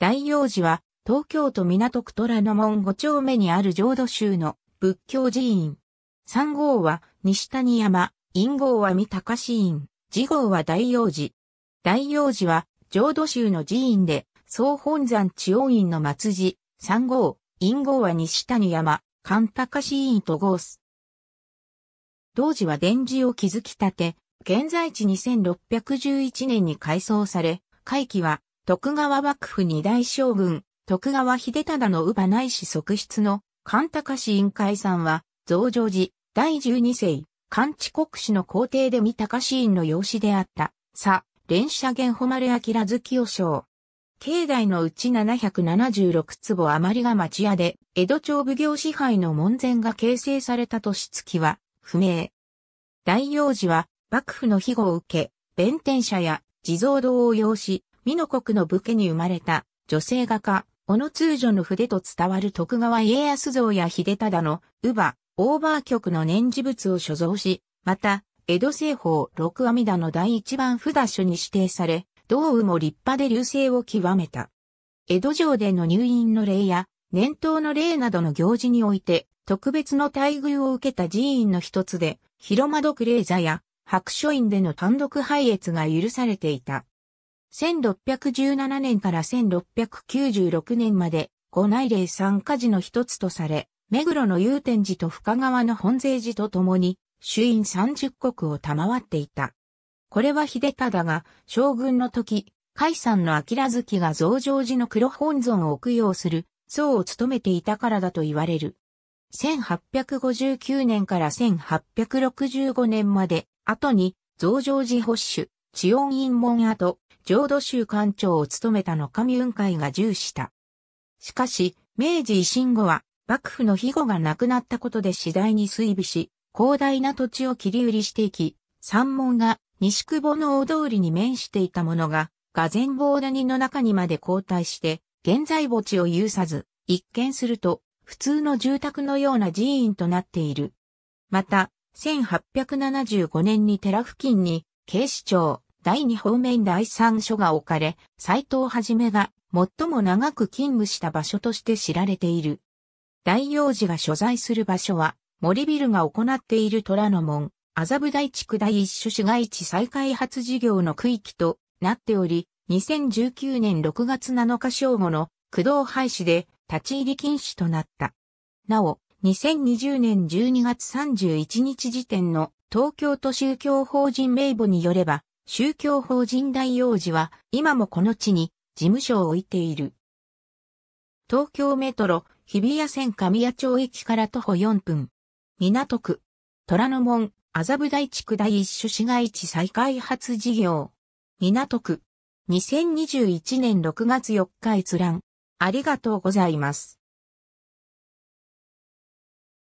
大洋寺は、東京都港区虎ノ門五丁目にある浄土宗の仏教寺院。3号は西谷山、陰号は三鷹寺院、次号は大洋寺。大洋寺は浄土宗の寺院で、総本山地王院の末寺、3号、陰号は西谷山、関鷹寺院と号す。同時は伝寺を築き立て、現在地2611年に改装され、会期は徳川幕府二大将軍、徳川秀忠の乳母内史側室の神高氏院会さんは、増上寺、第十二世、漢地国史の皇帝で三高氏院の養子であった、さ、連射源誉明月清将。境内のうち776坪余りが町屋で、江戸町奉行支配の門前が形成された年月は、不明。大王寺は、幕府の庇護を受け、弁天社や地蔵堂を要し、美濃国の武家に生まれた女性画家、小野通女の筆と伝わる徳川家康像や秀忠の乳母、オーバー局の年次物を所蔵し、また、江戸製法六阿弥陀の第一番札所に指定され、道具も立派で流星を極めた。江戸城での入院の礼や、年頭の礼などの行事において、特別の待遇を受けた寺院の一つで、広間独礼座や白書院での単独配列が許されていた。1617年から1696年まで、五内霊三家寺の一つとされ、目黒の祐天寺と深川の本税寺と共に、主因三十国を賜っていた。これは秀忠が将軍の時、海山の明月が増上寺の黒本尊を供養する、僧を務めていたからだと言われる。1859年から1865年まで、後に増上寺保守、千音院門跡、浄土宗館長を務めたの上雲海が重視した。しかし、明治維新後は、幕府の庇護がなくなったことで次第に衰微し、広大な土地を切り売りしていき、山門が西久保の大通りに面していたものが、河前棒谷の中にまで交代して、現在墓地を有さず、一見すると、普通の住宅のような寺院となっている。また、1875年に寺付近に、警視庁、第二方面第三所が置かれ、斎藤はじめが最も長く勤務した場所として知られている。大王寺が所在する場所は、森ビルが行っている虎ノ門、麻布大地区第一所市街地再開発事業の区域となっており、2019年6月7日正午の駆動廃止で立ち入り禁止となった。なお、2020年12月31日時点の東京都宗教法人名簿によれば、宗教法人大王寺は今もこの地に事務所を置いている。東京メトロ日比谷線神谷町駅から徒歩4分。港区、虎ノ門、麻布台地区第一種市街地再開発事業。港区、2021年6月4日閲覧。ありがとうございます。